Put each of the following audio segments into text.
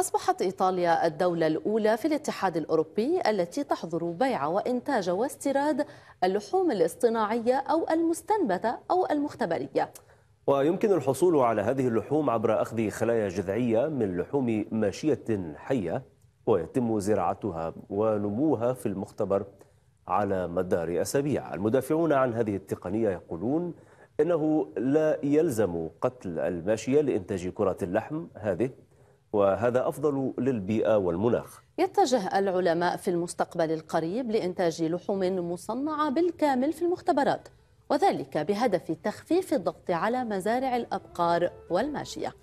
أصبحت إيطاليا الدولة الأولى في الاتحاد الأوروبي التي تحظر بيع وإنتاج واستيراد اللحوم الاصطناعية أو المستنبتة أو المختبرية ويمكن الحصول على هذه اللحوم عبر أخذ خلايا جذعية من لحوم ماشية حية ويتم زراعتها ونموها في المختبر على مدار أسابيع المدافعون عن هذه التقنية يقولون إنه لا يلزم قتل الماشية لإنتاج كرة اللحم هذه وهذا أفضل للبيئة والمناخ يتجه العلماء في المستقبل القريب لإنتاج لحوم مصنعة بالكامل في المختبرات وذلك بهدف تخفيف الضغط على مزارع الأبقار والماشية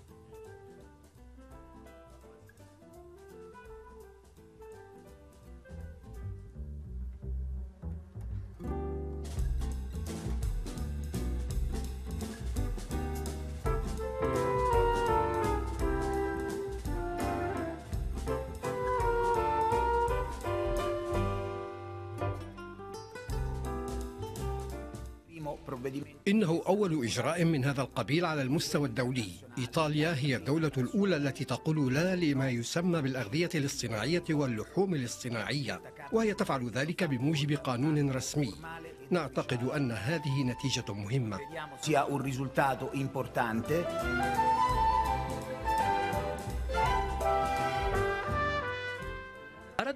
إنه أول إجراء من هذا القبيل على المستوى الدولي إيطاليا هي الدولة الأولى التي تقول لا لما يسمى بالأغذية الاصطناعية واللحوم الاصطناعية وهي تفعل ذلك بموجب قانون رسمي نعتقد أن هذه نتيجة مهمة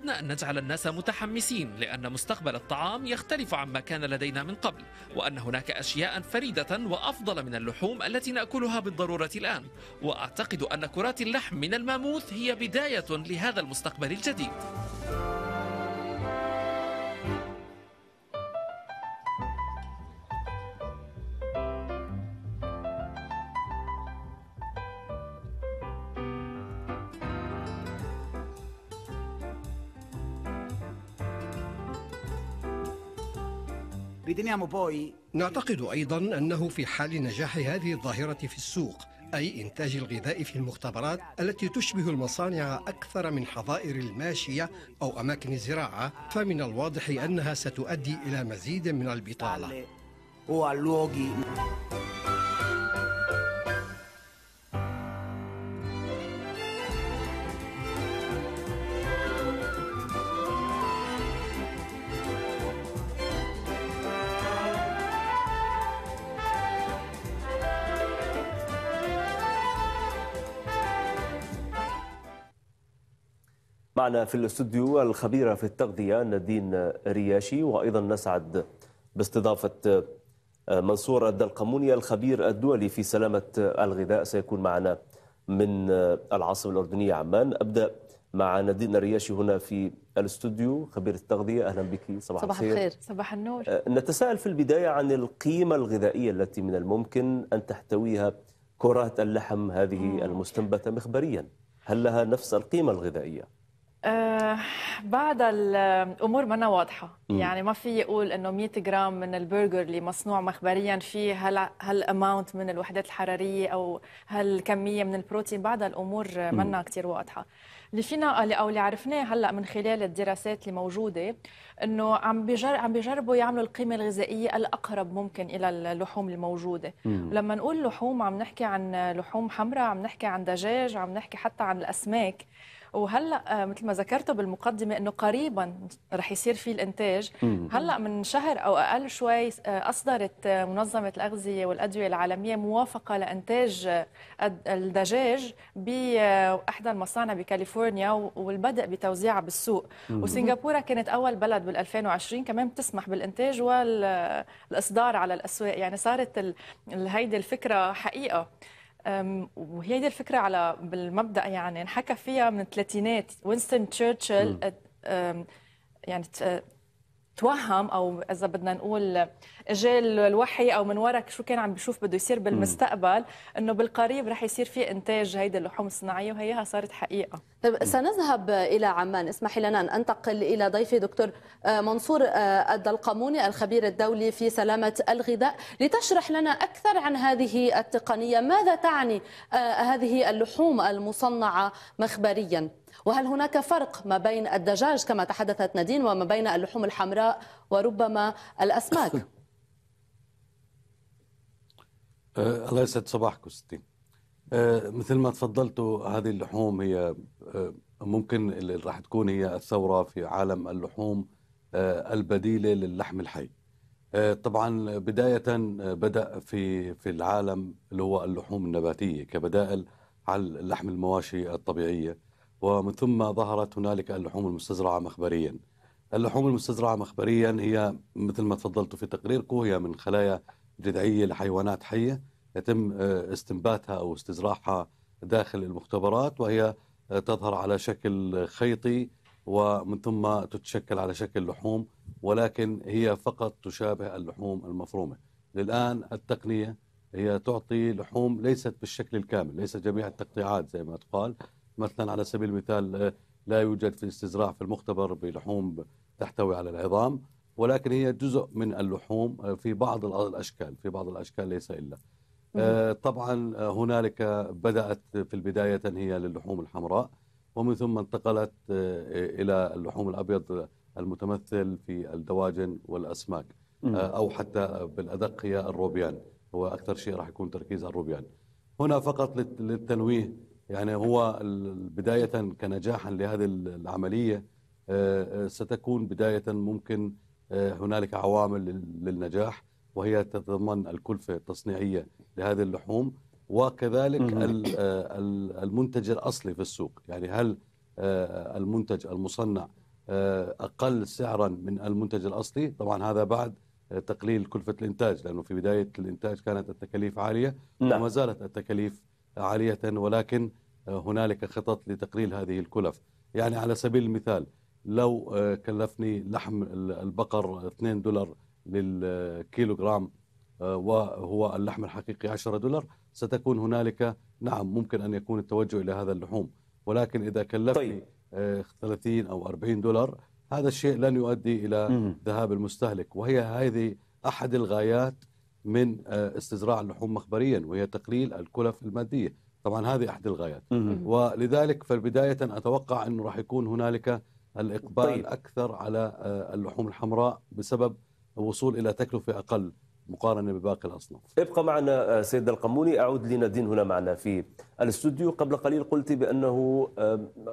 أردنا أن نجعل الناس متحمسين لأن مستقبل الطعام يختلف عما كان لدينا من قبل وأن هناك أشياء فريدة وأفضل من اللحوم التي نأكلها بالضرورة الآن وأعتقد أن كرات اللحم من الماموث هي بداية لهذا المستقبل الجديد نعتقد أيضا أنه في حال نجاح هذه الظاهرة في السوق أي إنتاج الغذاء في المختبرات التي تشبه المصانع أكثر من حظائر الماشية أو أماكن الزراعة فمن الواضح أنها ستؤدي إلى مزيد من البطالة معنا في الاستوديو الخبيرة في التغذية نادين رياشي وأيضا نسعد باستضافة آه، منصور الدلقموني الخبير الدولي في سلامة الغذاء سيكون معنا من آه، العاصمة الأردنية عمان أبدأ مع نادين الرياشي هنا في الاستوديو خبير التغذية أهلا بك صباح, صباح الخير صباح النور آه، نتساءل في البداية عن القيمة الغذائية التي من الممكن أن تحتويها كرات اللحم هذه المستنبتة مخبريا هل لها نفس القيمة الغذائية؟ آه، بعد الامور منا واضحه م. يعني ما في اقول انه 100 جرام من البرجر اللي مصنوع مخبريا فيه هل هالاماونت من الوحدات الحراريه او هالكميه من البروتين بعد الامور منا كثير واضحه اللي فينا او اللي عرفناه هلا من خلال الدراسات اللي موجوده انه عم بيجر عم بيجربوا يعملوا القيمه الغذائيه الاقرب ممكن الى اللحوم الموجوده مم. ولما نقول لحوم عم نحكي عن لحوم حمراء عم نحكي عن دجاج عم نحكي حتى عن الاسماك وهلا آه، مثل ما ذكرتوا بالمقدمه انه قريبا رح يصير في الانتاج هلا من شهر او اقل شوي آه، اصدرت آه، منظمه الاغذيه والادويه العالميه موافقه لانتاج الدجاج باحدى المصانع بكاليفورنيا والبدء بتوزيعها بالسوق وسنغافوره كانت اول بلد بال 2020 كمان بتسمح بالانتاج والاصدار على الاسواق يعني صارت هيدي الفكره حقيقه وهي دي الفكره على بالمبدا يعني نحكى فيها من الثلاثينات وينستون تشرشل يعني توهم او اذا بدنا نقول اجى الوحي او من وراء شو كان عم بيشوف بده يصير بالمستقبل انه بالقريب رح يصير في انتاج هيدي اللحوم الصناعيه وهيها صارت حقيقه. طيب سنذهب الى عمان، اسمحي لنا ان انتقل الى ضيفي دكتور آه، منصور آه، الدلقموني الخبير الدولي في سلامه الغذاء لتشرح لنا اكثر عن هذه التقنيه، ماذا تعني آه، هذه اللحوم المصنعه مخبريا؟ وهل هناك فرق ما بين الدجاج كما تحدثت نادين وما بين اللحوم الحمراء وربما الأسماك أه، الله يسعد صباحكم ستين أه، مثل ما تفضلتوا هذه اللحوم هي أه، ممكن اللي راح تكون هي الثورة في عالم اللحوم البديلة للحم الحي طبعا بداية بدأ في في العالم اللي هو اللحوم النباتية كبدائل على اللحم المواشي الطبيعية ومن ثم ظهرت هنالك اللحوم المستزرعة مخبريا اللحوم المستزرعة مخبريا هي مثل ما تفضلتوا في تقريركم هي من خلايا جذعية لحيوانات حية يتم آه، استنباتها أو استزراعها داخل المختبرات وهي آه، تظهر على شكل خيطي ومن ثم تتشكل على شكل لحوم ولكن هي فقط تشابه اللحوم المفرومة للآن التقنية هي تعطي لحوم ليست بالشكل الكامل ليس جميع التقطيعات زي ما تقال مثلا على سبيل المثال آه، لا يوجد في استزراع في المختبر بلحوم تحتوي على العظام ولكن هي جزء من اللحوم آه، في بعض الاشكال في بعض الاشكال ليس الا آه، طبعا هنالك بدات في البدايه هي للحوم الحمراء ومن ثم انتقلت الى اللحوم الابيض المتمثل في الدواجن والاسماك او حتى بالادق هي الروبيان هو اكثر شيء راح يكون تركيز الروبيان هنا فقط للتنويه يعني هو بداية كنجاحا لهذه العملية آه، آه، ستكون بداية ممكن آه، هنالك عوامل للنجاح وهي تتضمن الكلفة التصنيعية لهذه اللحوم وكذلك المنتج الأصلي في السوق يعني هل المنتج المصنع أقل سعرا من المنتج الأصلي طبعا هذا بعد تقليل كلفة الإنتاج لأنه في بداية الإنتاج كانت التكاليف عالية نعم. وما زالت التكاليف عالية ولكن هنالك خطط لتقليل هذه الكلف يعني على سبيل المثال لو كلفني لحم البقر 2 دولار للكيلوغرام آه، وهو اللحم الحقيقي 10 دولار ستكون هنالك نعم ممكن أن يكون التوجه إلى هذا اللحوم ولكن إذا كلفني طيب. 30 آه، أو 40 دولار هذا الشيء لن يؤدي إلى ذهاب المستهلك وهي هذه أحد الغايات من آه، استزراع اللحوم مخبريا وهي تقليل الكلف الماديه طبعا هذه احد الغايات ولذلك فبدايه اتوقع انه راح يكون هنالك الاقبال طيب. اكثر على آه، اللحوم الحمراء بسبب الوصول الى تكلفه اقل مقارنه بباقي الاصناف. ابقى معنا آه، سيد القموني اعود لنادين هنا معنا في الاستوديو قبل قليل قلت بانه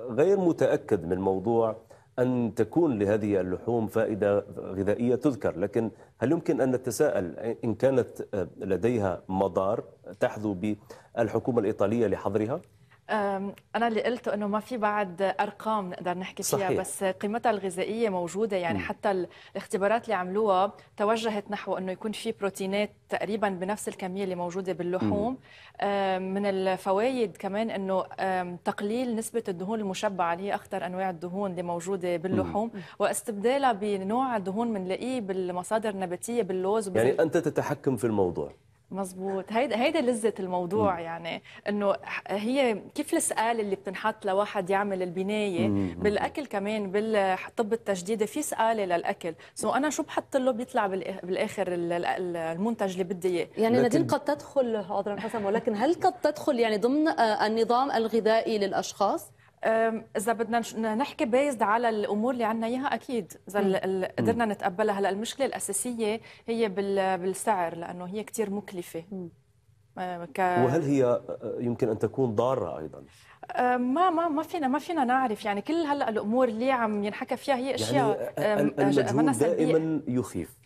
غير متاكد من موضوع أن تكون لهذه اللحوم فائدة غذائية تذكر لكن هل يمكن أن نتساءل إن كانت لديها مضار تحذو بالحكومة الإيطالية لحظرها؟ أنا اللي قلته أنه ما في بعد أرقام نقدر نحكي فيها صحيح. بس قيمتها الغذائية موجودة يعني م. حتى الاختبارات اللي عملوها توجهت نحو أنه يكون في بروتينات تقريبا بنفس الكمية اللي موجودة باللحوم م. من الفوائد كمان أنه تقليل نسبة الدهون المشبعة اللي هي أخطر أنواع الدهون اللي موجودة باللحوم م. واستبدالها بنوع دهون بنلاقيه بالمصادر النباتية باللوز يعني أنت تتحكم في الموضوع مزبوط هيدا هيدا لذة الموضوع م. يعني انه هي كيف السؤال اللي بتنحط لواحد يعمل البناية م. بالاكل كمان بالطب التجديدي في سؤال للاكل سو انا شو بحط له بيطلع بالاخر المنتج اللي بدي اياه يعني لكن... نادين قد تدخل حضرة حسن ولكن هل قد تدخل يعني ضمن آه، النظام الغذائي للاشخاص اذا بدنا نحكي بيزد على الامور اللي عندنا اياها اكيد اذا قدرنا نتقبلها هلا المشكله الاساسيه هي بالسعر لانه هي كثير مكلفه ك... وهل هي يمكن ان تكون ضاره ايضا ما ما ما فينا ما فينا نعرف يعني كل هلا الامور اللي عم ينحكى فيها هي اشياء يعني المجهول دائما يخيف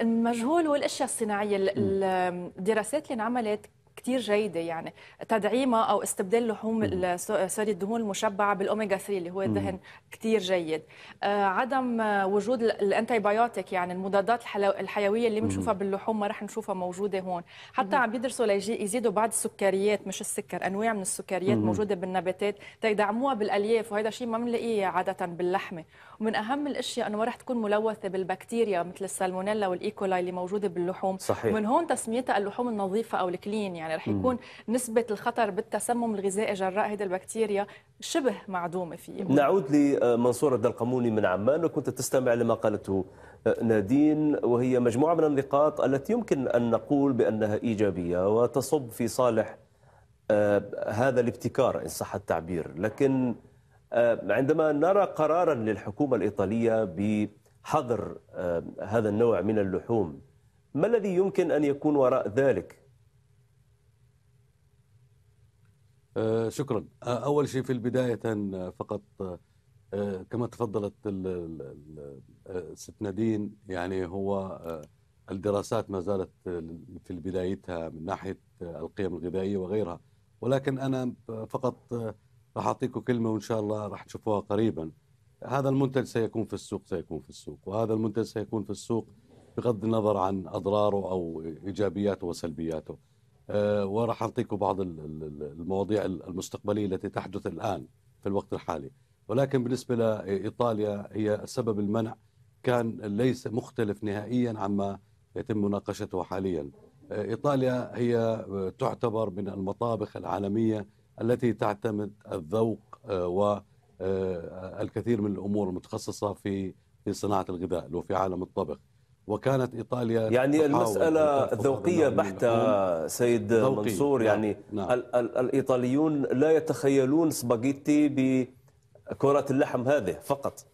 المجهول والاشياء الصناعيه الدراسات اللي انعملت كثير جيده يعني تدعيمها او استبدال لحوم سوري الدهون المشبعه بالاوميجا 3 اللي هو الدهن كثير جيد آه، عدم وجود الانتي بايوتيك يعني المضادات الحيويه اللي بنشوفها باللحوم ما رح نشوفها موجوده هون حتى عم بيدرسوا ليزيدوا بعض السكريات مش السكر انواع من السكريات موجوده بالنباتات تيدعموها بالالياف وهذا شيء ما بنلاقيه عاده باللحمه ومن اهم الاشياء انه ما راح تكون ملوثه بالبكتيريا مثل السالمونيلا والايكولاي اللي موجوده باللحوم صحيح. ومن هون تسميتها اللحوم النظيفه او الكلين يعني رح يكون م. نسبه الخطر بالتسمم الغذائي جراء هذه البكتيريا شبه معدومه فيه نعود لمنصور الدلقموني من عمان وكنت تستمع لما قالته آه، نادين وهي مجموعه من النقاط التي يمكن ان نقول بانها ايجابيه وتصب في صالح آه، هذا الابتكار ان صح التعبير لكن آه، عندما نرى قرارا للحكومة الإيطالية بحظر آه، هذا النوع من اللحوم ما الذي يمكن أن يكون وراء ذلك؟ آه، شكرا أول شيء في البداية فقط كما تفضلت ست نادين يعني هو الدراسات ما زالت في بدايتها من ناحية القيم الغذائية وغيرها ولكن أنا فقط راح اعطيكم كلمه وان شاء الله راح تشوفوها قريبا هذا المنتج سيكون في السوق سيكون في السوق وهذا المنتج سيكون في السوق بغض النظر عن اضراره او ايجابياته وسلبياته أه، وراح اعطيكم بعض المواضيع المستقبليه التي تحدث الان في الوقت الحالي ولكن بالنسبه لايطاليا هي سبب المنع كان ليس مختلف نهائيا عما يتم مناقشته حاليا أه، ايطاليا هي تعتبر من المطابخ العالميه التي تعتمد الذوق آه، والكثير آه، من الامور المتخصصه في في صناعه الغذاء وفي عالم الطبخ وكانت ايطاليا يعني المساله ذوقيه بحته سيد ذوقي. منصور نعم، يعني نعم. ال ال الايطاليون لا يتخيلون سباجيتي بكره اللحم هذه فقط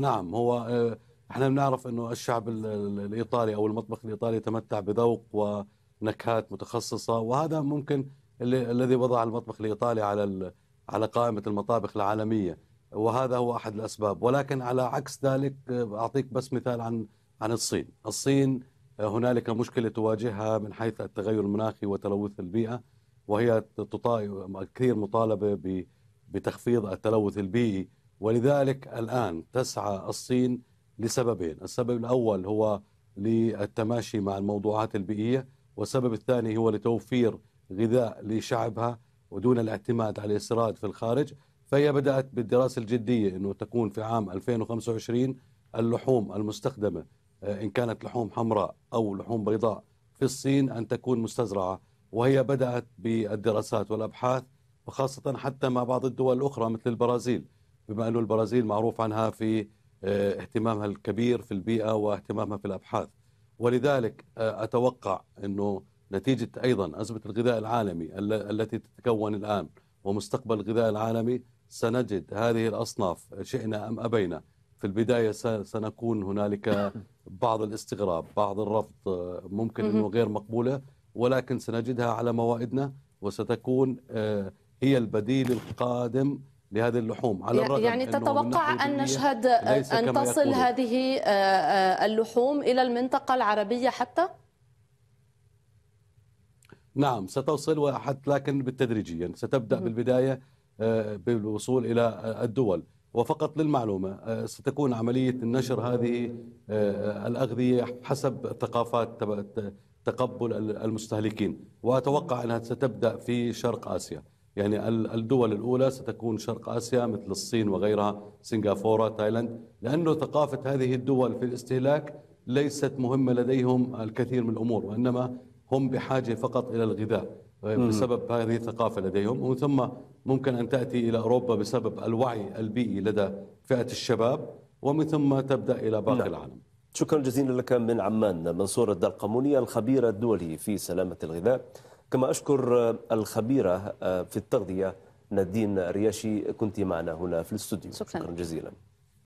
نعم هو آه، احنا بنعرف انه الشعب الايطالي او المطبخ الايطالي تمتع بذوق ونكهات متخصصه وهذا ممكن اللي الذي وضع المطبخ الايطالي على على قائمه المطابخ العالميه وهذا هو احد الاسباب ولكن على عكس ذلك اعطيك بس مثال عن عن الصين، الصين هنالك مشكله تواجهها من حيث التغير المناخي وتلوث البيئه وهي كثير مطالبه بتخفيض التلوث البيئي ولذلك الان تسعى الصين لسببين، السبب الاول هو للتماشي مع الموضوعات البيئيه والسبب الثاني هو لتوفير غذاء لشعبها ودون الاعتماد على الاستيراد في الخارج فهي بدأت بالدراسة الجدية أنه تكون في عام 2025 اللحوم المستخدمة آه، إن كانت لحوم حمراء أو لحوم بيضاء في الصين أن تكون مستزرعة وهي بدأت بالدراسات والأبحاث وخاصة حتى مع بعض الدول الأخرى مثل البرازيل بما أنه البرازيل معروف عنها في آه، اهتمامها الكبير في البيئة واهتمامها في الأبحاث ولذلك آه، أتوقع أنه نتيجة أيضا أزمة الغذاء العالمي التي تتكون الآن ومستقبل الغذاء العالمي سنجد هذه الأصناف شئنا أم أبينا في البداية سنكون هنالك بعض الاستغراب بعض الرفض ممكن أنه غير مقبولة ولكن سنجدها على موائدنا وستكون آه، هي البديل القادم لهذه اللحوم على الرغم يعني تتوقع أن نشهد آه، أن تصل هذه آه، اللحوم إلى المنطقة العربية حتى؟ نعم ستوصل وحتى لكن بالتدريجيا ستبدأ بالبداية آه، بالوصول إلى آه، الدول وفقط للمعلومة آه، ستكون عملية النشر هذه الأغذية حسب ثقافات تقبل المستهلكين وأتوقع أنها ستبدأ في شرق آسيا يعني الدول الأولى ستكون شرق آسيا مثل الصين وغيرها سنغافورة تايلاند لأنه ثقافة هذه الدول في الاستهلاك ليست مهمة لديهم الكثير من الأمور وإنما هم بحاجة فقط إلى الغذاء طيب، بسبب هذه الثقافة لديهم ومن ثم ممكن أن تأتي إلى أوروبا بسبب الوعي البيئي لدى فئة الشباب ومن ثم تبدأ إلى باقي لا. نعم. العالم شكرا جزيلا لك من عمان منصور الدرقموني الخبير الدولي في سلامة الغذاء كما أشكر الخبيرة آه، في التغذية نادين رياشي كنت معنا هنا في الاستوديو شكرا, شكرا جزيلا